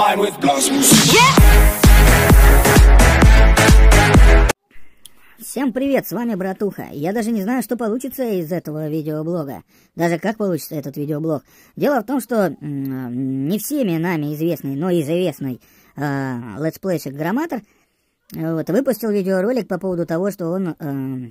mine with blossoms. Yeah! Всем привет, с вами Братуха. Я даже не знаю, что получится из этого видеоблога. Даже как получится этот видеоблог. Дело в том, что не всеми нами известный, но известный а, э, летсплейщик Грамматор вот, выпустил видеоролик по поводу того, что он э,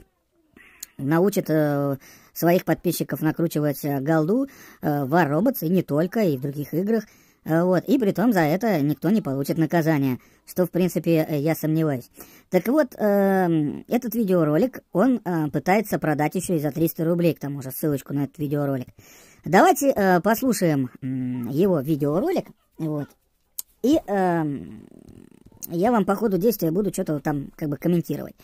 научит э, своих подписчиков накручивать э, голду э, в Robots и не только, и в других играх. Вот, и при том за это никто не получит наказание, что, в принципе, э, я сомневаюсь. Так вот, э, этот видеоролик, он э, пытается продать еще и за 300 рублей, к тому же ссылочку на этот видеоролик. Давайте э, послушаем его видеоролик, вот, и эм, я вам по ходу действия буду что-то там как бы комментировать.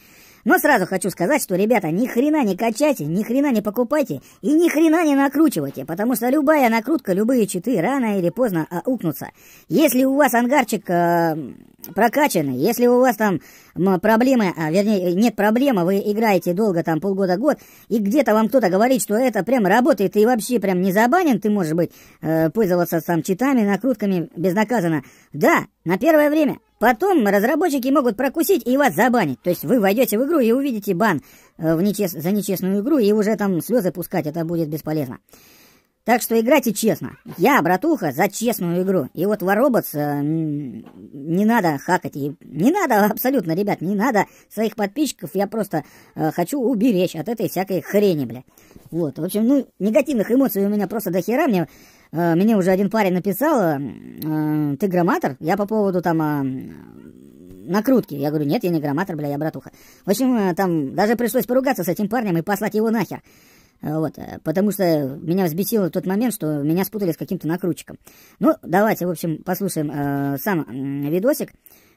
Но сразу хочу сказать, что, ребята, ни хрена не качайте, ни хрена не покупайте и ни хрена не накручивайте, потому что любая накрутка, любые читы рано или поздно аукнутся. Если у вас ангарчик э, прокачанный, если у вас там проблемы, а, вернее, нет проблемы, вы играете долго, там полгода-год, и где-то вам кто-то говорит, что это прям работает и вообще прям не забанен, ты можешь быть э, пользоваться там читами, накрутками безнаказанно. Да, на первое время. Потом разработчики могут прокусить и вас забанить. То есть вы войдете в игру и увидите бан э, в нечес... за нечестную игру, и уже там слезы пускать, это будет бесполезно. Так что играйте честно. Я, братуха, за честную игру. И вот воробоц э, не надо хакать. И не надо абсолютно, ребят, не надо своих подписчиков. Я просто э, хочу уберечь от этой всякой хрени, бля. Вот, в общем, ну, негативных эмоций у меня просто до хера. Мне э, мне уже один парень написал, э, э, ты грамматор? Я по поводу там э, накрутки. Я говорю, нет, я не грамматор, бля, я братуха. В общем, там даже пришлось поругаться с этим парнем и послать его нахер. Вот, потому что меня взбесил тот момент, что меня спутали с каким-то накрутчиком. Ну, давайте, в общем, послушаем э, сам видосик.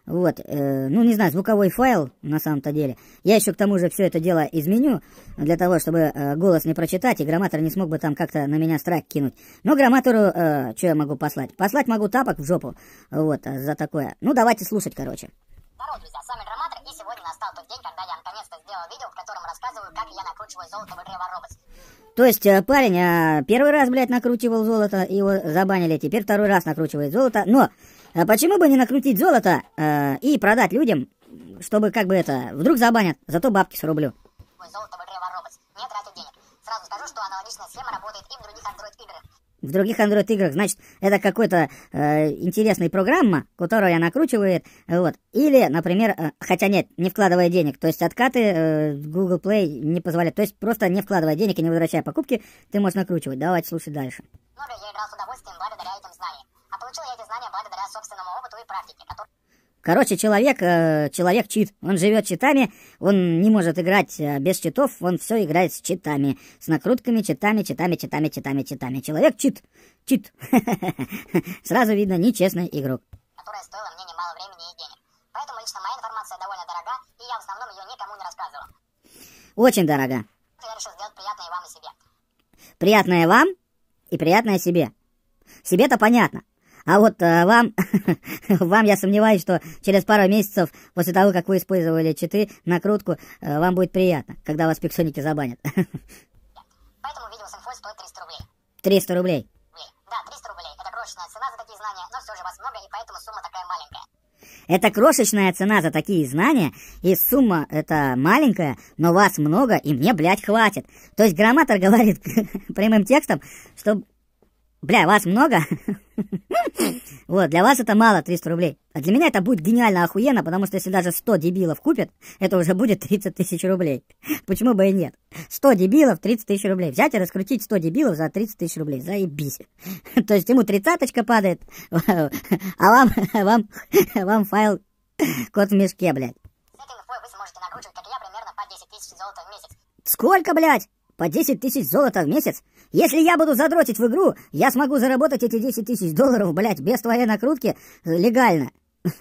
Вот, э, ну не знаю, звуковой файл на самом-то деле. Я еще к тому же все это дело изменю, для того, чтобы э, голос не прочитать, и грамматор не смог бы там как-то на меня страйк кинуть. Но грамматору, э, что я могу послать? Послать могу тапок в жопу, вот, э, за такое. Ну давайте слушать, короче. Здорово, друзья, с вами Грамматор, и сегодня настал тот день, когда я наконец-то сделал видео, в котором рассказываю, как я накручиваю золото в игре Воробос. То есть э, парень а, первый раз, блядь, накручивал золото, его забанили, теперь второй раз накручивает золото. Но а почему бы не накрутить золото а, и продать людям, чтобы как бы это, вдруг забанят, зато бабки срублю. Ой, золото в игре воровать, не тратят денег. Сразу скажу, что аналогичная схема работает и в других Android играх в других Android-играх. Значит, это какой то э, интересная программа, которую я накручивает. Вот. Или, например, э, хотя нет, не вкладывая денег. То есть откаты э, Google Play не позволяют. То есть просто не вкладывая денег и не возвращая покупки, ты можешь накручивать. Давайте слушать дальше. Много ну, я играл с удовольствием благодаря этим знаниям. А получил я эти знания благодаря собственному опыту и практике, который... Короче, человек, э, человек чит. Он живет читами, он не может играть э, без читов, он все играет с читами. С накрутками, читами, читами, читами, читами, читами. Человек чит. Чит. Сразу видно, нечестный игрок. Которая стоила мне немало времени и денег. Поэтому лично моя информация довольно дорога, и я в основном ее никому не рассказывала. Очень дорога. Я решил сделать приятное вам и себе. Приятное вам и приятное себе. Себе-то понятно. А вот а, вам, вам я сомневаюсь, что через пару месяцев после того, как вы использовали читы, накрутку, э, вам будет приятно, когда вас пиксоники забанят. Поэтому видео с инфой стоит 300 рублей. 300 рублей? Да, 300 рублей. Это крошечная цена за такие знания, но все же вас много, и поэтому сумма такая маленькая. Это крошечная цена за такие знания, и сумма это маленькая, но вас много, и мне, блядь, хватит. То есть грамматор говорит прямым текстом, что Бля, вас много? Вот, для вас это мало, 300 рублей. А для меня это будет гениально охуенно, потому что если даже 100 дебилов купят, это уже будет 30 тысяч рублей. Почему бы и нет? 100 дебилов, 30 тысяч рублей. Взять и раскрутить 100 дебилов за 30 тысяч рублей. Заебись. То есть ему тридцаточка падает, а вам, вам, вам файл код в мешке, блядь. С этой лухой вы сможете накручивать, как я, примерно по 10 тысяч золота в месяц. Сколько, блядь? по 10 тысяч золота в месяц. Если я буду задротить в игру, я смогу заработать эти 10 тысяч долларов, блядь, без твоей накрутки э, легально.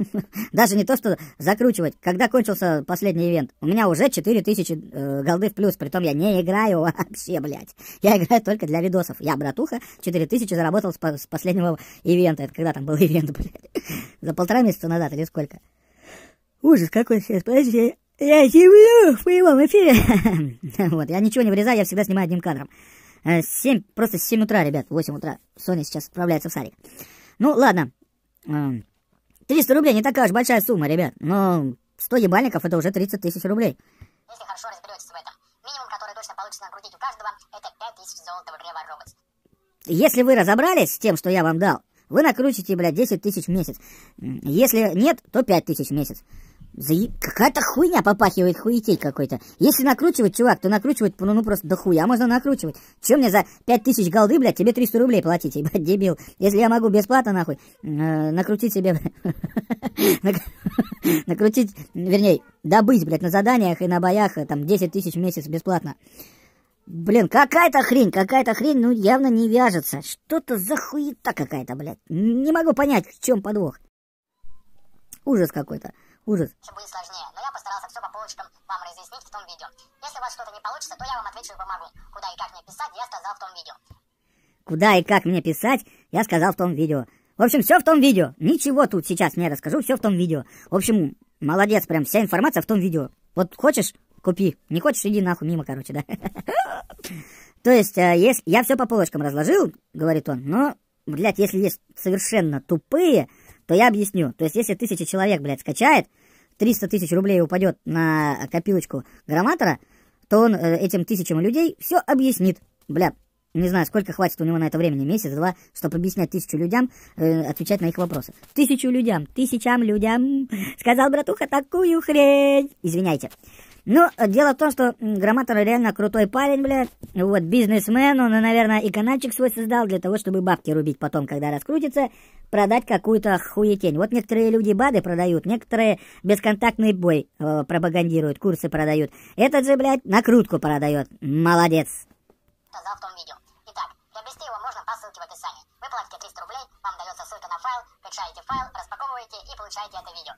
Даже не то, что закручивать. Когда кончился последний ивент, у меня уже 4000 тысячи э, голды в плюс. Притом я не играю вообще, блядь. Я играю только для видосов. Я, братуха, тысячи заработал с, с последнего ивента. Это когда там был ивент, блядь? За полтора месяца назад или сколько? Ужас какой сейчас, подожди. Я землю в прямом эфире. вот, я ничего не вырезаю, я всегда снимаю одним кадром. Э, семь, просто 7 утра, ребят, 8 утра. Соня сейчас отправляется в садик. Ну, ладно. 300 э, рублей не такая уж большая сумма, ребят. Но 100 ебальников это уже 30 тысяч рублей. Если хорошо разберетесь в этом, минимум, который точно получится накрутить у каждого, это 5 золота в игре Воробот. Если вы разобрались с тем, что я вам дал, вы накрутите, блядь, 10 тысяч в месяц. Если нет, то 5 тысяч в месяц. Какая-то хуйня попахивает хуетей какой-то. Если накручивать, чувак, то накручивать, ну, ну просто до хуя можно накручивать. Че мне за 5000 голды, блядь, тебе 300 рублей платить, ебать, дебил. Если я могу бесплатно, нахуй, э, накрутить себе... Накрутить, вернее, добыть, блядь, на заданиях и на боях, э, там, 10 тысяч в месяц бесплатно. Блин, какая-то хрень, какая-то хрень, ну, явно не вяжется. Что-то за хуета какая-то, блядь. Не могу понять, в чем подвох. Ужас какой-то. Ужас. будет сложнее, но я постарался все по полочкам вам разъяснить в том видео. Если у вас что-то не получится, то я вам отвечу и помогу. Куда и как мне писать, я сказал в том видео. Куда и как мне писать, я сказал в том видео. В общем, все в том видео. Ничего тут сейчас не расскажу, все в том видео. В общем, молодец, прям вся информация в том видео. Вот хочешь, купи. Не хочешь, иди нахуй мимо, короче, да. То есть, э, если я все по полочкам разложил, говорит он, но, блядь, если есть совершенно тупые, то я объясню. То есть, если тысяча человек, блядь, скачает, 300 тысяч рублей упадет на копилочку грамматора, то он э, этим тысячам людей все объяснит. Бля, не знаю, сколько хватит у него на это времени, месяц-два, чтобы объяснять тысячу людям, э, отвечать на их вопросы. Тысячу людям, тысячам людям. Сказал братуха такую хрень. Извиняйте. Но ну, дело в том, что громатор реально крутой парень, блядь. Вот, бизнесмен, он, наверное, и каналчик свой создал для того, чтобы бабки рубить потом, когда раскрутится, продать какую-то хуетень. Вот некоторые люди БАДы продают, некоторые бесконтактный бой э, пропагандируют, курсы продают. Этот же, блядь, накрутку продает. Молодец. Сказал в том видео. Итак, приобрести его можно по ссылке в описании. Вы платите 300 рублей, вам дается ссылка на файл, качаете файл, распаковываете и получаете это видео.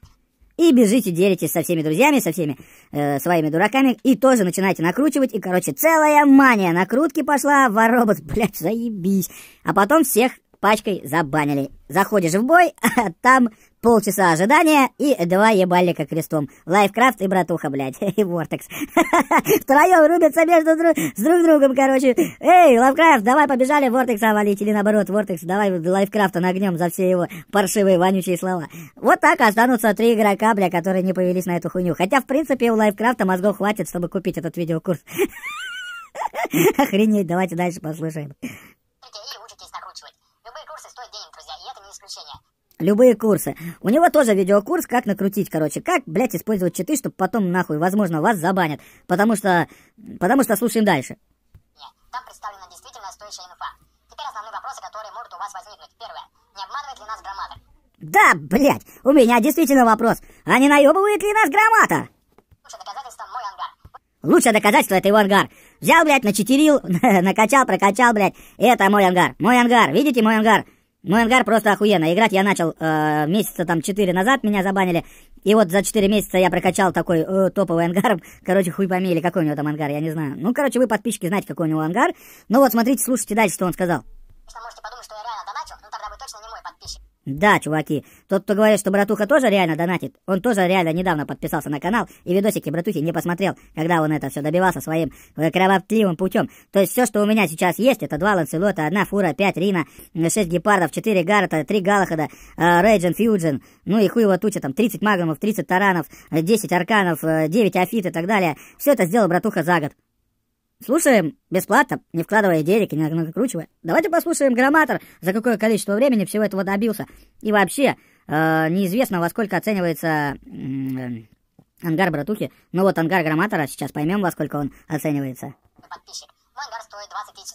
И бежите, делитесь со всеми друзьями, со всеми э, своими дураками, и тоже начинаете накручивать. И, короче, целая мания накрутки пошла, а воробот, блядь, заебись. А потом всех пачкой забанили. Заходишь в бой, а там полчаса ожидания и два ебальника крестом. Лайфкрафт и братуха, блядь, и Вортекс. Втроем рубятся между друг, с друг другом, короче. Эй, Лайфкрафт, давай побежали Вортекса валить, или наоборот, Вортекс, давай Лайфкрафта нагнем за все его паршивые вонючие слова. Вот так останутся три игрока, бля, которые не повелись на эту хуйню. Хотя, в принципе, у Лайфкрафта мозгов хватит, чтобы купить этот видеокурс. Охренеть, давайте дальше послушаем. исключение. Любые курсы. У него тоже видеокурс, как накрутить, короче. Как, блядь, использовать читы, чтобы потом, нахуй, возможно, вас забанят. Потому что... Потому что слушаем дальше. Нет, там представлена действительно стоящая инфа. Теперь основные вопросы, которые могут у вас возникнуть. Первое. Не обманывает ли нас громада? Да, блядь, у меня действительно вопрос. А не наебывает ли нас громата? Лучшее доказательство мой ангар. Лучшее доказательство это его ангар. Взял, блядь, начетерил, накачал, прокачал, блядь. Это мой ангар. Мой ангар, видите мой ангар? Мой ангар просто охуенно. Играть я начал э, месяца там 4 назад, меня забанили. И вот за 4 месяца я прокачал такой э, топовый ангар. Короче, хуй пойми, или какой у него там ангар, я не знаю. Ну, короче, вы, подписчики, знаете, какой у него ангар. Ну вот, смотрите, слушайте дальше, что он сказал. Что можете подумать, что я реально доначил, ну тогда вы точно не мой подписчик. Да, чуваки, тот, кто говорит, что братуха тоже реально донатит, он тоже реально недавно подписался на канал и видосики братухи не посмотрел, когда он это все добивался своим кровопливым путем. То есть все, что у меня сейчас есть, это два ланцелота, одна фура, пять рина, шесть гепардов, четыре гарта, три галахада, э, а, рейджен, фьюджен, ну и хуево туча, там тридцать магнумов, тридцать таранов, десять арканов, э, девять афит и так далее. Все это сделал братуха за год. Слушаем бесплатно, не вкладывая денег и не накручивая. Давайте послушаем грамматор, за какое количество времени всего этого добился. И вообще, э, неизвестно, во сколько оценивается э, ангар братухи. Но ну вот ангар грамматора, сейчас поймем, во сколько он оценивается. 20 тысяч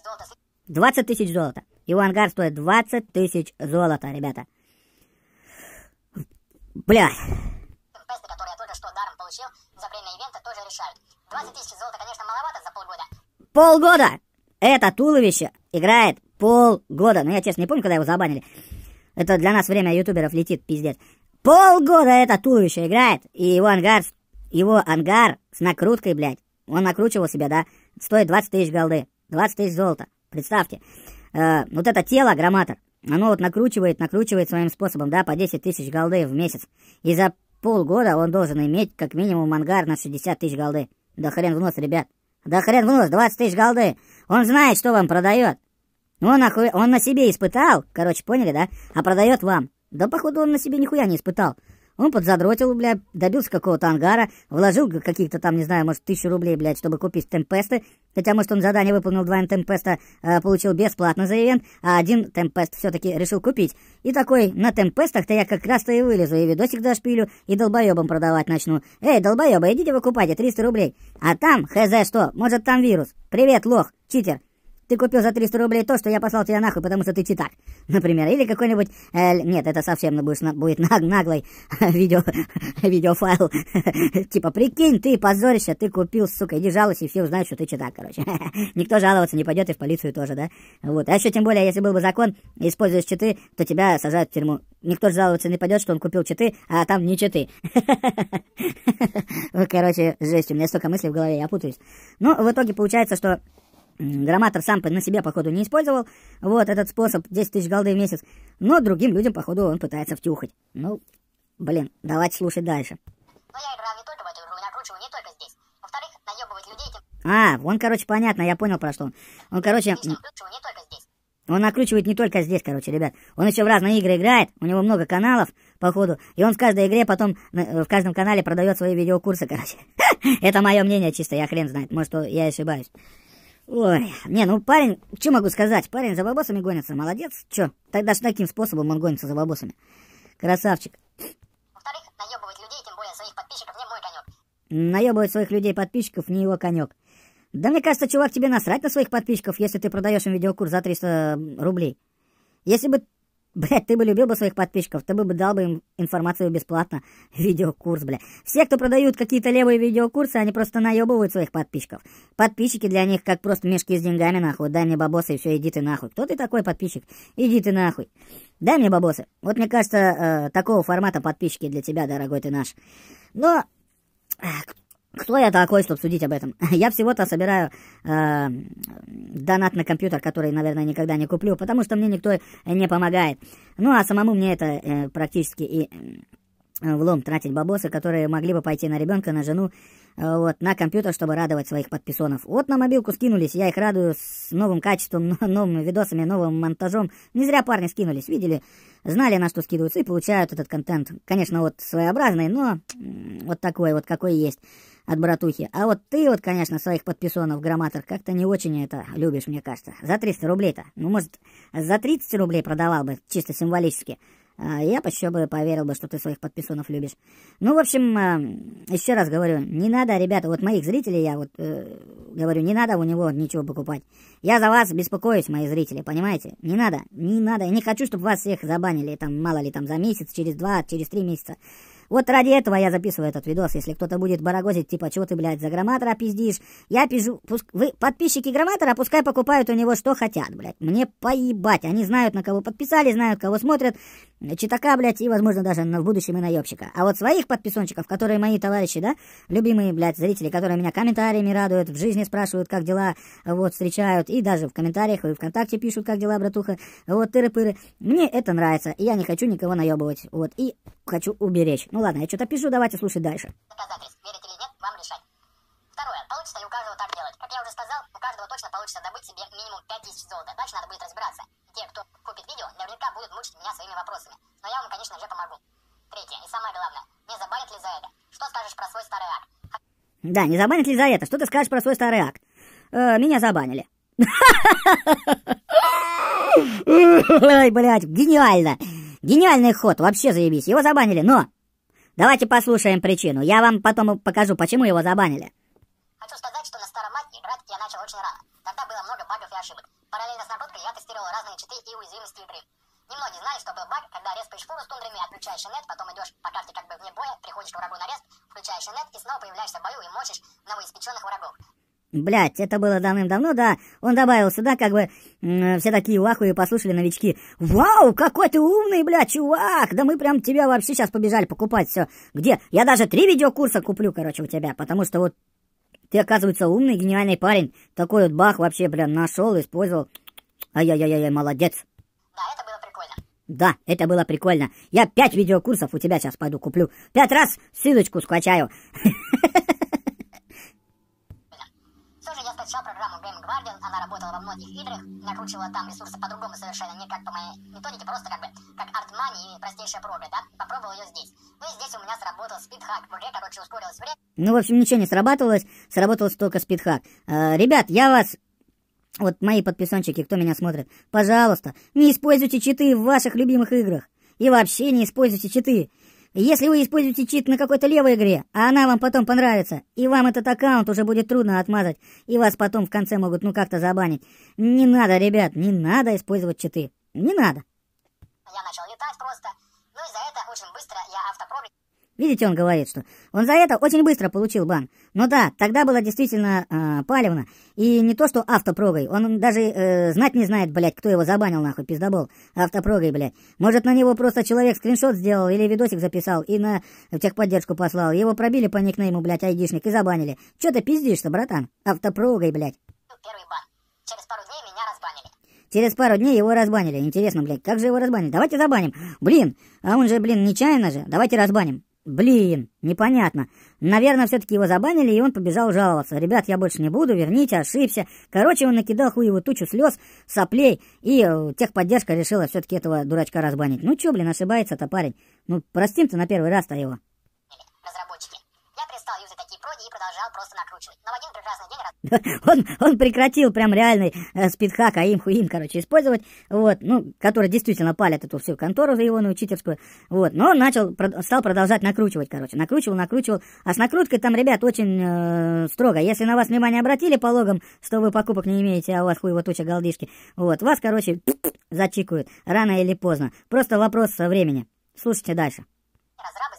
золота. 20 тысяч золота. Его ангар стоит 20 тысяч золота, ребята. Бля. Тесты, которые я только что даром получил за время ивента, тоже решают. 20 тысяч золота, конечно, маловато за полгода, полгода! Это туловище играет полгода. Ну, я честно не помню, когда его забанили. Это для нас время ютуберов летит, пиздец. Полгода это туловище играет, и его ангар, его ангар с накруткой, блядь, он накручивал себя, да, стоит 20 тысяч голды, 20 тысяч золота. Представьте, э, вот это тело, громатор оно вот накручивает, накручивает своим способом, да, по 10 тысяч голды в месяц. И за полгода он должен иметь как минимум ангар на 60 тысяч голды. Да хрен в нос, ребят. Да хрен в нос, 20 тысяч голды. Он знает, что вам продает. Он, оху... он на себе испытал, короче, поняли, да? А продает вам. Да, походу, он на себе нихуя не испытал. Он подзадротил, бля, добился какого-то ангара, вложил каких-то там, не знаю, может, тысячу рублей, блядь, чтобы купить темпесты. Хотя, может, он задание выполнил два темпеста, э, получил бесплатно за ивент, а один темпест все-таки решил купить. И такой, на темпестах-то я как раз-то и вылезу, и видосик дошпилю, и долбоебам продавать начну. Эй, долбоебы, идите выкупайте, 300 рублей. А там, хз что, может, там вирус. Привет, лох, читер ты купил за 300 рублей то, что я послал тебя нахуй, потому что ты читак, например. Или какой-нибудь... Э, нет, это совсем будешь, будет наг, наглый видео, видеофайл. типа, прикинь, ты позорище, ты купил, сука, иди жалуйся, и все узнают, что ты читак, короче. Никто жаловаться не пойдет, и в полицию тоже, да? Вот. А еще тем более, если был бы закон, используешь читы, то тебя сажают в тюрьму. Никто жаловаться не пойдет, что он купил читы, а там не читы. Короче, жесть, у меня столько мыслей в голове, я путаюсь. Ну, в итоге получается, что Громатор сам на себе, походу, не использовал вот этот способ, 10 тысяч голды в месяц, но другим людям, походу, он пытается втюхать. Ну, блин, давайте слушать дальше. А, он, короче, понятно, я понял про что он. Он, короче... Он накручивает не только здесь, короче, ребят. Он еще в разные игры играет, у него много каналов, походу. И он в каждой игре потом, э, в каждом канале продает свои видеокурсы, короче. Это мое мнение чисто, я хрен знает. Может, я ошибаюсь. Ой, не, ну парень, что могу сказать? Парень за бабосами гонится, молодец. Че, тогда ж таким способом он гонится за бабосами. Красавчик. Во-вторых, наебывать людей, тем более своих подписчиков, не мой конек. Наебывать своих людей-подписчиков не его конек. Да мне кажется, чувак, тебе насрать на своих подписчиков, если ты продаешь им видеокурс за 300 рублей. Если бы Блядь, ты бы любил бы своих подписчиков, ты бы дал бы им информацию бесплатно. Видеокурс, бля. Все, кто продают какие-то левые видеокурсы, они просто наебывают своих подписчиков. Подписчики для них как просто мешки с деньгами, нахуй. Дай мне бабосы и все, иди ты нахуй. Кто ты такой, подписчик? Иди ты нахуй. Дай мне бабосы. Вот мне кажется, э, такого формата подписчики для тебя, дорогой ты наш. Но кто я такой, чтобы судить об этом? Я всего-то собираю э, донат на компьютер, который, наверное, никогда не куплю, потому что мне никто не помогает. Ну, а самому мне это э, практически и э, влом тратить бабосы, которые могли бы пойти на ребенка, на жену, э, вот, на компьютер, чтобы радовать своих подписонов. Вот на мобилку скинулись, я их радую с новым качеством, новыми видосами, новым монтажом. Не зря парни скинулись, видели, знали, на что скидываются и получают этот контент. Конечно, вот своеобразный, но вот такой вот, какой есть от братухи. А вот ты вот, конечно, своих подписонов грамматор как-то не очень это любишь, мне кажется. За 300 рублей-то. Ну, может, за 30 рублей продавал бы, чисто символически. А я бы еще бы поверил бы, что ты своих подписонов любишь. Ну, в общем, а, еще раз говорю, не надо, ребята, вот моих зрителей я вот э, говорю, не надо у него ничего покупать. Я за вас беспокоюсь, мои зрители, понимаете? Не надо, не надо. Я не хочу, чтобы вас всех забанили, там, мало ли, там, за месяц, через два, через три месяца. Вот ради этого я записываю этот видос. Если кто-то будет барагозить, типа, чего ты, блядь, за грамматора пиздишь, я пишу... Пуск... Вы, подписчики грамматора, пускай покупают у него что хотят, блядь. Мне поебать. Они знают, на кого подписали, знают, кого смотрят читака, блядь, и, возможно, даже в будущем и наебщика. А вот своих подписончиков, которые мои товарищи, да, любимые, блядь, зрители, которые меня комментариями радуют, в жизни спрашивают, как дела, вот, встречают, и даже в комментариях и ВКонтакте пишут, как дела, братуха, вот, тыры-пыры. Мне это нравится, и я не хочу никого наебывать, вот, и хочу уберечь. Ну ладно, я что-то пишу, давайте слушать дальше. Это верите или вам решать точно, и у каждого так делать. Как я уже сказал, у каждого точно получится добыть себе минимум 5000 золота. Дальше надо будет разбираться. Те, кто купит видео, наверняка будут мучить меня своими вопросами. Но я вам, конечно же, помогу. Третье, и самое главное, не забанят ли за это? Что скажешь про свой старый акт? Да, не забанят ли за это? Что ты скажешь про свой старый акт? Э, меня забанили. Ой, блядь, гениально. Гениальный ход, вообще заебись. Его забанили, но... Давайте послушаем причину. Я вам потом покажу, почему его забанили. ошибок. Параллельно с наработкой я тестировал разные читы и уязвимости игры. Немногие знали, что был баг, когда респаешь фуру с тундрами, отключаешь нет, потом идешь по карте как бы вне боя, приходишь к врагу на респ, включаешь нет и снова появляешься в бою и мочишь новоиспеченных врагов. Блять, это было давным-давно, да. Он добавил сюда, как бы, э, все такие лахуи послушали новички. Вау, какой ты умный, блядь, чувак! Да мы прям тебя вообще сейчас побежали покупать все. Где? Я даже три видеокурса куплю, короче, у тебя, потому что вот ты, оказывается, умный, гениальный парень. Такой вот бах вообще, блин, нашел, использовал. Ай-яй-яй-яй, молодец. Да, это было прикольно. Да, это было прикольно. Я пять видеокурсов у тебя сейчас пойду куплю. Пять раз ссылочку скачаю. скачал программу Game Guardian, она работала во многих играх, накручивала там ресурсы по-другому совершенно, не как по моей методике, просто как бы как ArtMoney и простейшая прога, да? Попробовал ее здесь. Ну и здесь у меня сработал спидхак, в игре, короче, ускорилось время. Ну, в общем, ничего не срабатывалось, сработал только спидхак. Э, ребят, я вас вот мои подписанчики, кто меня смотрит, пожалуйста, не используйте читы в ваших любимых играх. И вообще не используйте читы. Если вы используете чит на какой-то левой игре, а она вам потом понравится, и вам этот аккаунт уже будет трудно отмазать, и вас потом в конце могут ну как-то забанить. Не надо, ребят, не надо использовать читы. Не надо. Я начал летать просто. Ну и за это очень быстро я автопрогресс. Видите, он говорит, что он за это очень быстро получил бан. Но ну да, тогда было действительно э, палевно. И не то, что автопрогой. Он даже э, знать не знает, блядь, кто его забанил, нахуй, пиздобол. Автопрогой, блядь. Может, на него просто человек скриншот сделал или видосик записал и на техподдержку послал. Его пробили по никнейму, блядь, айдишник и забанили. Чё ты пиздишь-то, братан? Автопрогой, блядь. Первый бан. Через пару дней меня разбанили. Через пару дней его разбанили. Интересно, блядь, как же его разбанили? Давайте забаним. Блин, а он же, блин, нечаянно же. Давайте разбаним. Блин, непонятно. Наверное, все-таки его забанили, и он побежал жаловаться. Ребят, я больше не буду, верните, ошибся. Короче, он накидал хуевую тучу слез, соплей, и э, техподдержка решила все-таки этого дурачка разбанить. Ну че, блин, ошибается-то парень. Ну, простим-то на первый раз-то его. Разработчик и продолжал просто накручивать. Но в один прекрасный день... он, он прекратил прям реальный э, спидхак, а им хуим, короче, использовать, вот, ну, который действительно палит эту всю контору за его на учительскую вот, но он начал, прод, стал продолжать накручивать, короче, накручивал, накручивал, а с накруткой там, ребят, очень э, строго, если на вас внимание обратили по логам, что вы покупок не имеете, а у вас хуево туча голдишки, вот, вас, короче, зачикают, рано или поздно, просто вопрос времени, слушайте дальше. Разрабы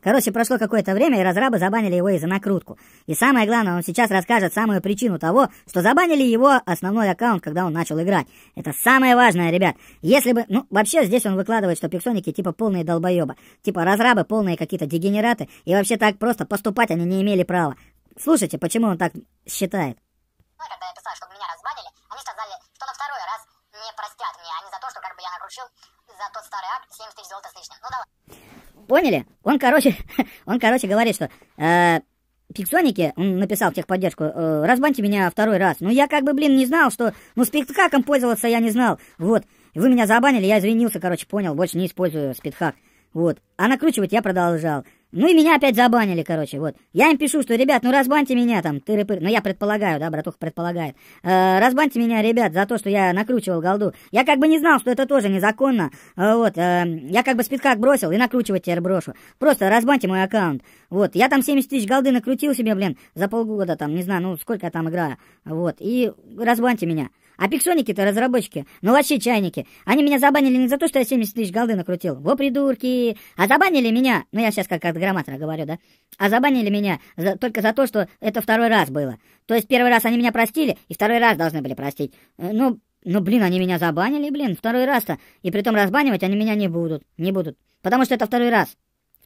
Короче, прошло какое-то время, и разрабы забанили его и за накрутку. И самое главное, он сейчас расскажет самую причину того, что забанили его основной аккаунт, когда он начал играть. Это самое важное, ребят. Если бы... Ну, вообще, здесь он выкладывает, что пиксоники типа полные долбоеба. Типа разрабы полные какие-то дегенераты. И вообще так просто поступать они не имели права. Слушайте, почему он так считает. Ну, когда я писал, чтобы меня разбанили, они сказали, что на второй раз не простят меня. А они за то, что как бы я накручил за тот старый акт 70 тысяч золота с лишним. Ну, давай. Поняли? Он, короче, он, короче, говорит, что э, Пиксоники, он написал в техподдержку, э, разбаньте меня второй раз. Ну, я как бы, блин, не знал, что... Ну, спидхаком пользоваться я не знал. Вот. Вы меня забанили, я извинился, короче, понял. Больше не использую спидхак. Вот. А накручивать я продолжал. Ну и меня опять забанили, короче, вот. Я им пишу, что, ребят, ну разбаньте меня там, тыры-пыры. Ну я предполагаю, да, братух предполагает. Э, разбаньте меня, ребят, за то, что я накручивал голду. Я как бы не знал, что это тоже незаконно. Э, вот, э, я как бы спидкак бросил и накручивать теперь брошу. Просто разбаньте мой аккаунт. Вот, я там 70 тысяч голды накрутил себе, блин, за полгода там, не знаю, ну сколько я там играю. Вот, и разбаньте меня. А пиксоники-то разработчики, ну вообще чайники. Они меня забанили не за то, что я 70 тысяч голды накрутил. Во придурки. А забанили меня, ну я сейчас как от грамматора говорю, да? А забанили меня за, только за то, что это второй раз было. То есть первый раз они меня простили, и второй раз должны были простить. Э, ну, ну блин, они меня забанили, блин, второй раз-то. И притом разбанивать они меня не будут, не будут. Потому что это второй раз.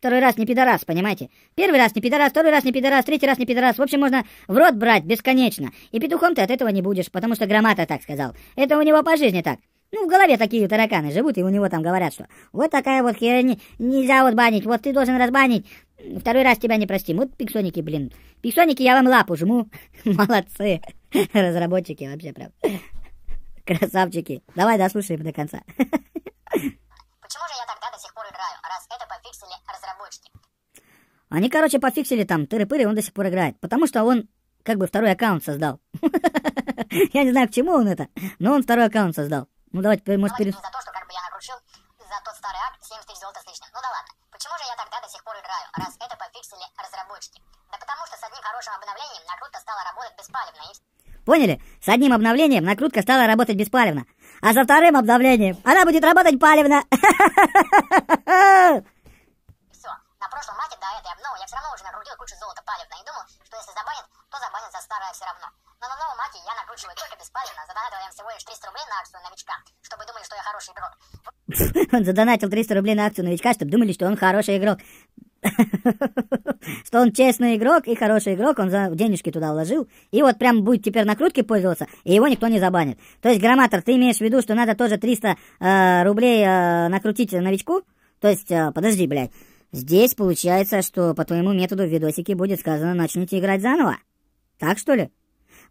Второй раз не пидорас, понимаете? Первый раз не пидорас, второй раз не пидорас, третий раз не пидорас. В общем, можно в рот брать бесконечно. И петухом ты от этого не будешь, потому что граммата так сказал. Это у него по жизни так. Ну, в голове такие тараканы живут, и у него там говорят, что вот такая вот херня, нельзя вот банить, вот ты должен разбанить. Второй раз тебя не простим. Вот пиксоники, блин. Пиксоники, я вам лапу жму. Молодцы. Разработчики вообще прям. Красавчики. Давай дослушаем до конца. Почему же я тогда до сих пор играю, раз это пофиксили разработчики? Они, короче, пофиксили там тыры-пыры, он до сих пор играет. Потому что он как бы второй аккаунт создал. Я не знаю, к чему он это, но он второй аккаунт создал. Ну давайте теперь, ну, может, перед... за то, что как бы я накручил, за тот старый акт 70 тысяч золота слишком. Ну да ладно. Почему же я тогда до сих пор играю, раз это пофиксили разработчики? Да потому что с одним хорошим обновлением накрутка стала работать беспалевно. И... Поняли? С одним обновлением накрутка стала работать беспалевно а со вторым обновлением она будет работать палевно. Все, на прошлом мате до этой обновы я все равно уже накрутил кучу золота палевно и думал, что если забанят, то забанят за старое все равно. Но на новом мате я накручиваю только беспалевно, задонатил им всего лишь 300 рублей на акцию новичка, чтобы думали, что я хороший игрок. Он задонатил 300 рублей на акцию новичка, чтобы думали, что он хороший игрок. Что он честный игрок и хороший игрок, он за денежки туда вложил. И вот прям будет теперь накрутки пользоваться, и его никто не забанит. То есть, громатор ты имеешь в виду, что надо тоже 300 э, рублей э, накрутить новичку? То есть, э, подожди, блядь. Здесь получается, что по твоему методу в видосике будет сказано «начните играть заново». Так что ли?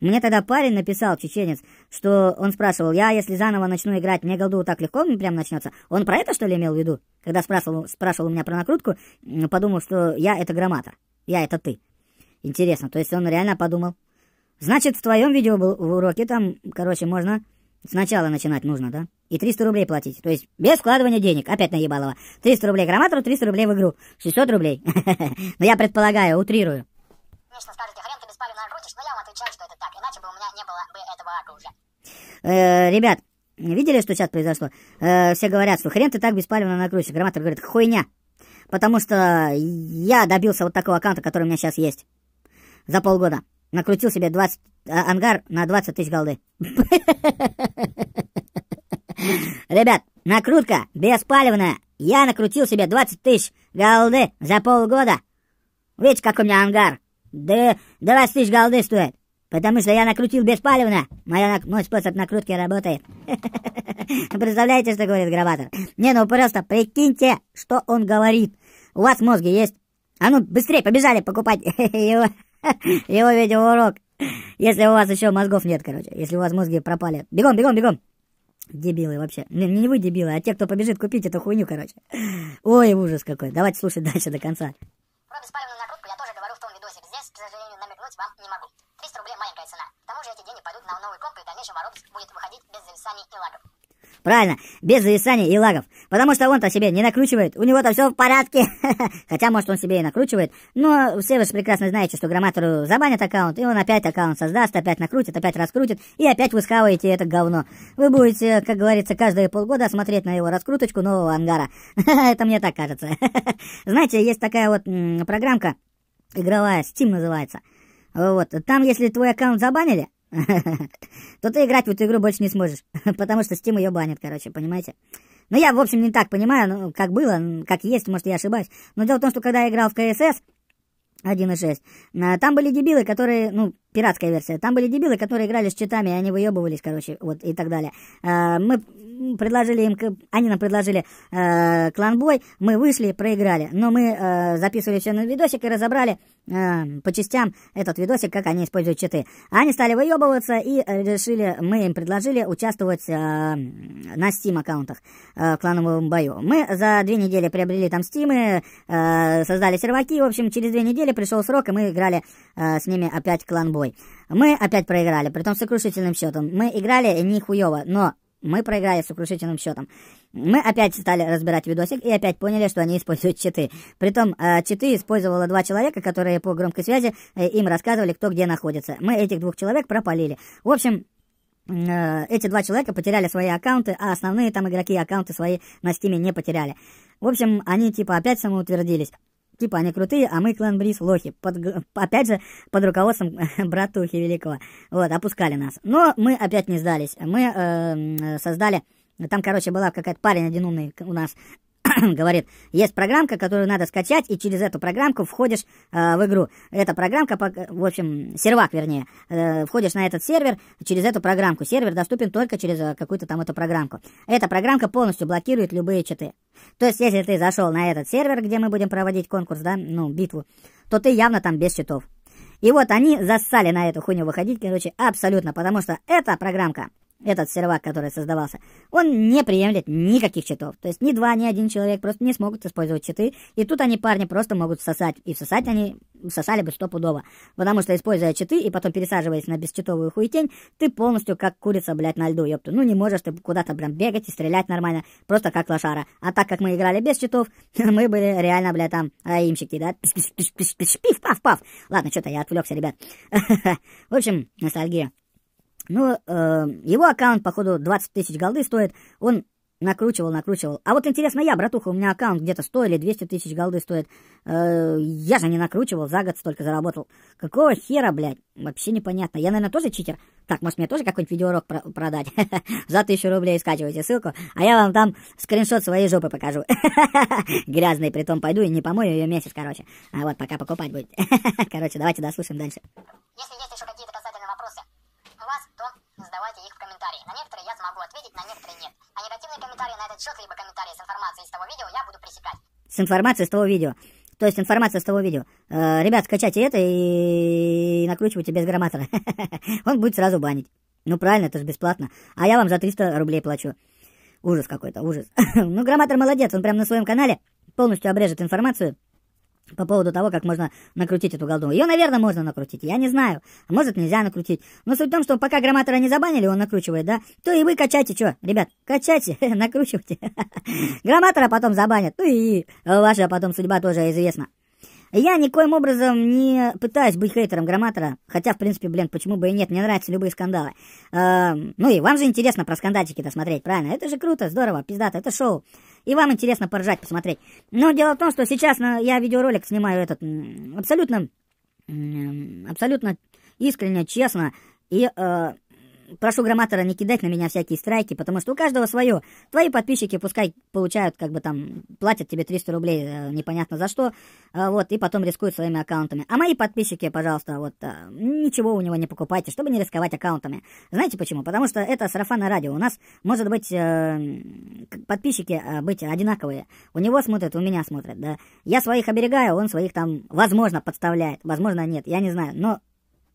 Мне тогда парень написал, чеченец, что он спрашивал, я если заново начну играть, мне голду так легко прям начнется. Он про это, что ли, имел в виду? Когда спрашивал, спрашивал у меня про накрутку, подумал, что я это грамматор, я это ты. Интересно, то есть он реально подумал. Значит, в твоем видео был в уроке там, короче, можно сначала начинать нужно, да? И 300 рублей платить. То есть без вкладывания денег. Опять наебалово. 300 рублей грамматору, 300 рублей в игру. 600 рублей. Но ну, я предполагаю, утрирую. Конечно, скажете, было бы этого оружия. Э, ребят, видели, что сейчас произошло? Э, все говорят, что хрен ты так беспалевно накрутишь. Громатор говорит, хуйня. Потому что я добился вот такого аккаунта, который у меня сейчас есть. За полгода. Накрутил себе 20, э, ангар на 20 тысяч голды. Ребят, накрутка беспалевная. Я накрутил себе 20 тысяч голды за полгода. Видите, как у меня ангар? Да 20 тысяч голды стоит. Потому что я накрутил беспалевно. Моя, мой способ накрутки работает. Представляете, что говорит Грабатор? Не, ну просто прикиньте, что он говорит. У вас мозги есть? А ну, быстрее, побежали покупать его, его видеоурок. Если у вас еще мозгов нет, короче. Если у вас мозги пропали. Бегом, бегом, бегом. Дебилы вообще. Не, не вы дебилы, а те, кто побежит купить эту хуйню, короче. Ой, ужас какой. Давайте слушать дальше до конца. Про беспалевную накрутку я тоже говорю в том видосе. Здесь, к сожалению, намекнуть вам не могу высокая цена. К тому же эти деньги пойдут на новый комп, и в дальнейшем Воробис будет выходить без зависаний и лагов. Правильно, без зависаний и лагов. Потому что он-то себе не накручивает, у него-то все в порядке. Хотя, может, он себе и накручивает. Но все вы же прекрасно знаете, что грамматору забанят аккаунт, и он опять аккаунт создаст, опять накрутит, опять раскрутит, и опять вы схаваете это говно. Вы будете, как говорится, каждые полгода смотреть на его раскруточку нового ангара. это мне так кажется. Знаете, есть такая вот программка, игровая, Steam называется – вот, там, если твой аккаунт забанили, то ты играть в эту игру больше не сможешь, потому что Steam ее банит, короче, понимаете? Ну, я, в общем, не так понимаю, ну, как было, как есть, может, я ошибаюсь. Но дело в том, что когда я играл в КСС 1.6, а, там были дебилы, которые, ну, пиратская версия. Там были дебилы, которые играли с читами, они выебывались, короче, вот и так далее. Э, мы предложили им, они нам предложили э, кланбой, мы вышли, проиграли. Но мы э, записывали все на видосик и разобрали э, по частям этот видосик, как они используют читы. Они стали выебываться и э, решили, мы им предложили участвовать э, на Steam аккаунтах э, в клановом бою. Мы за две недели приобрели там стимы, э, создали серваки, в общем, через две недели пришел срок, и мы играли э, с ними опять кланбой собой. Мы опять проиграли, при притом сокрушительным счетом. Мы играли нихуево, но мы проиграли с сокрушительным счетом. Мы опять стали разбирать видосик и опять поняли, что они используют читы. Притом э, читы использовало два человека, которые по громкой связи э, им рассказывали, кто где находится. Мы этих двух человек пропалили. В общем, э, эти два человека потеряли свои аккаунты, а основные там игроки аккаунты свои на стиме не потеряли. В общем, они типа опять самоутвердились типа они крутые, а мы клан Бриз лохи. Под, опять же, под руководством братухи Великого. Вот, опускали нас. Но мы опять не сдались. Мы эм, э, создали... Там, короче, была какая-то парень один умный у нас, говорит, есть программка, которую надо скачать, и через эту программку входишь э, в игру. Эта программка, в общем, сервак, вернее, э, входишь на этот сервер через эту программку. Сервер доступен только через э, какую-то там эту программку. Эта программка полностью блокирует любые читы. То есть, если ты зашел на этот сервер, где мы будем проводить конкурс, да, ну, битву, то ты явно там без читов. И вот они зассали на эту хуйню выходить, короче, абсолютно, потому что эта программка этот сервак, который создавался, он не приемлет никаких читов. То есть ни два, ни один человек просто не смогут использовать читы. И тут они, парни, просто могут сосать И сосать они сосали бы стопудово. Потому что, используя читы и потом пересаживаясь на бесчитовую хуетень, ты полностью как курица, блядь, на льду, ёпту. Ну не можешь ты куда-то прям бегать и стрелять нормально, просто как лошара. А так как мы играли без читов, мы были реально, блядь, там аимщики, да? пиш пиш пиш пиф паф паф Ладно, что-то я отвлекся, ребят. В общем, ностальгия. Ну, э, его аккаунт, походу, 20 тысяч голды стоит. Он накручивал, накручивал. А вот интересно я, братуха, у меня аккаунт где-то 100 или 200 тысяч голды стоит. Э, я же не накручивал, за год столько заработал. Какого хера, блядь? Вообще непонятно. Я, наверное, тоже читер? Так, может, мне тоже какой-нибудь видеоурок про продать? За тысячу рублей скачивайте ссылку, а я вам там скриншот своей жопы покажу. Грязный, притом пойду и не помою ее месяц, короче. А вот пока покупать будет. Короче, давайте дослушаем дальше. Если есть еще комментарии. На некоторые я смогу ответить, на некоторые нет. А негативные комментарии на этот счет, либо комментарии с информацией из того видео я буду пресекать. С информацией с того видео. То есть информация с того видео. Э, ребят, скачайте это и, и накручивайте без грамматера. Он будет сразу банить. Ну правильно, это же бесплатно. А я вам за 300 рублей плачу. Ужас какой-то, ужас. ну, грамматер молодец, он прям на своем канале полностью обрежет информацию по поводу того, как можно накрутить эту голду. Ее, наверное, можно накрутить, я не знаю. А может, нельзя накрутить. Но суть в том, что пока громатора не забанили, он накручивает, да, то и вы качайте, что, ребят, качайте, накручивайте. Громатора потом забанят, ну и ваша потом судьба тоже известна. Я никоим образом не пытаюсь быть хейтером громатора, хотя, в принципе, блин, почему бы и нет, мне нравятся любые скандалы. Эм, ну и вам же интересно про скандальчики-то смотреть, правильно? Это же круто, здорово, пиздато, это шоу и вам интересно поржать, посмотреть. Но дело в том, что сейчас э, я видеоролик снимаю этот абсолютно, абсолютно искренне, честно, и э, прошу грамматора не кидать на меня всякие страйки, потому что у каждого свое. Твои подписчики пускай получают, как бы там, платят тебе 300 рублей э, непонятно за что, э, вот, и потом рискуют своими аккаунтами. А мои подписчики, пожалуйста, вот, э, ничего у него не покупайте, чтобы не рисковать аккаунтами. Знаете почему? Потому что это сарафанное радио. У нас, может быть, подписчики быть одинаковые. У него смотрят, у меня смотрят, да. Я своих оберегаю, он своих там, возможно, подставляет, возможно, нет, я не знаю, но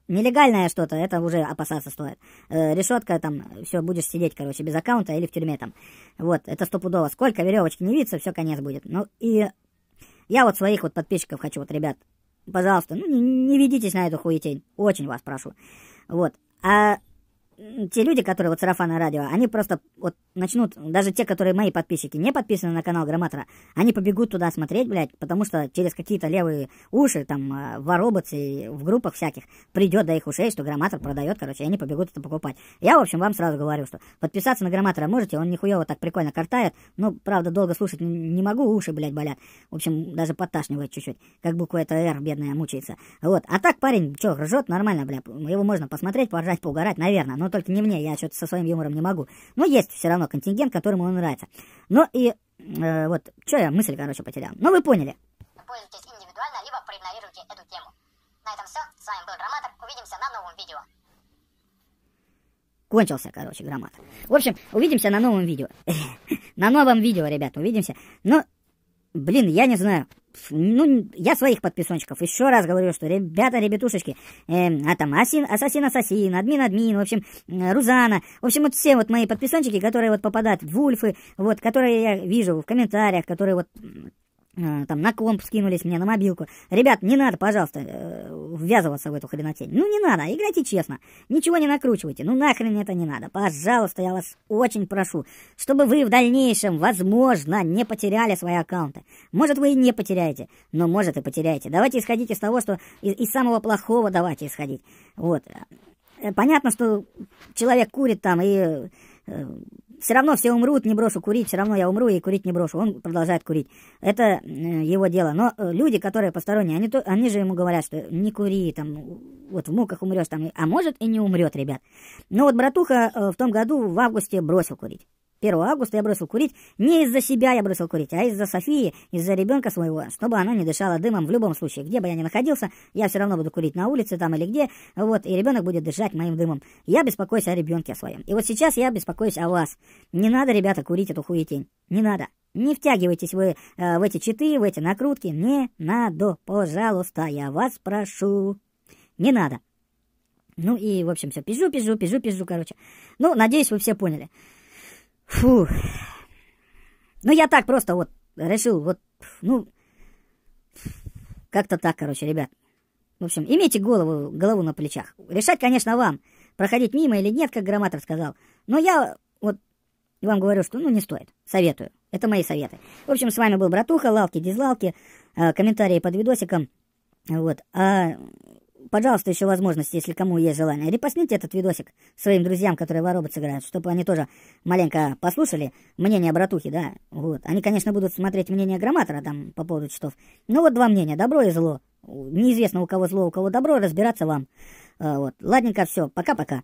Нелегальное что-то, это уже опасаться стоит. Э, решетка там, все, будешь сидеть, короче, без аккаунта или в тюрьме там. Вот, это стопудово. Сколько веревочки не видится все, конец будет. Ну, и я вот своих вот подписчиков хочу, вот, ребят, пожалуйста, ну, не, не ведитесь на эту хуетень. Очень вас прошу. Вот. А те люди, которые вот сарафаны радио, они просто вот начнут, даже те, которые мои подписчики, не подписаны на канал Грамматора, они побегут туда смотреть, блядь, потому что через какие-то левые уши, там, а, воробоцы в группах всяких, придет до их ушей, что Грамматор продает, короче, и они побегут это покупать. Я, в общем, вам сразу говорю, что подписаться на Грамматора можете, он нихуево так прикольно картает, но правда, долго слушать не могу, уши, блядь, болят. В общем, даже подташнивает чуть-чуть, как буква это «Р» бедная мучается. Вот, а так парень, чё, ржет нормально, блядь, его можно посмотреть, поржать, поугарать, наверное, но но ну, только не мне, я что-то со своим юмором не могу. Но есть все равно контингент, которому он нравится. Но ну и э, вот, что я мысль, короче, потерял. Но ну, вы поняли. Пользуйтесь индивидуально, либо проигнорируйте эту тему. На этом все. С вами был Грамматор. Увидимся на новом видео. Кончился, короче, грамматор. В общем, увидимся на новом видео. на новом видео, ребят, увидимся. Ну, Но... Блин, я не знаю. Ну, я своих подписончиков еще раз говорю, что ребята, ребятушечки, э, а там асин, ассасин, ассасин, админ, админ, в общем, э, Рузана, в общем, вот все вот мои подписончики, которые вот попадают в Вульфы, вот, которые я вижу в комментариях, которые вот Э, там на комп скинулись мне, на мобилку. Ребят, не надо, пожалуйста, э, ввязываться в эту хренотень. Ну, не надо, а, играйте честно. Ничего не накручивайте. Ну, нахрен это не надо. Пожалуйста, я вас очень прошу, чтобы вы в дальнейшем, возможно, не потеряли свои аккаунты. Может, вы и не потеряете, но, может, и потеряете. Давайте исходить из того, что... Из, из самого плохого давайте исходить. Вот. Э, понятно, что человек курит там и все равно все умрут, не брошу курить, все равно я умру и курить не брошу. Он продолжает курить. Это э, его дело. Но э, люди, которые посторонние, они, то, они же ему говорят, что не кури, там, вот в муках умрешь, там, а может и не умрет, ребят. Но вот братуха э, в том году в августе бросил курить. 1 августа я бросил курить не из-за себя я бросил курить, а из-за Софии, из-за ребенка своего, чтобы она не дышала дымом в любом случае. Где бы я ни находился, я все равно буду курить на улице там или где, вот, и ребенок будет дышать моим дымом. Я беспокоюсь о ребенке своем. И вот сейчас я беспокоюсь о вас. Не надо, ребята, курить эту хуетень. Не надо. Не втягивайтесь вы э, в эти читы, в эти накрутки. Не надо, пожалуйста, я вас прошу. Не надо. Ну и, в общем, все, пизжу, пизжу, пизжу, пизжу, короче. Ну, надеюсь, вы все поняли. Фух. Ну, я так просто вот решил, вот, ну, как-то так, короче, ребят. В общем, имейте голову, голову на плечах. Решать, конечно, вам, проходить мимо или нет, как Громатов сказал. Но я вот вам говорю, что, ну, не стоит. Советую. Это мои советы. В общем, с вами был Братуха, лалки, дизлалки, э, комментарии под видосиком. Вот. А пожалуйста, еще возможность, если кому есть желание, репостните этот видосик своим друзьям, которые воробот играют, чтобы они тоже маленько послушали мнение братухи, да, вот. Они, конечно, будут смотреть мнение грамматора там по поводу часов. Ну вот два мнения, добро и зло. Неизвестно, у кого зло, у кого добро, разбираться вам. А, вот. Ладненько, все, пока-пока.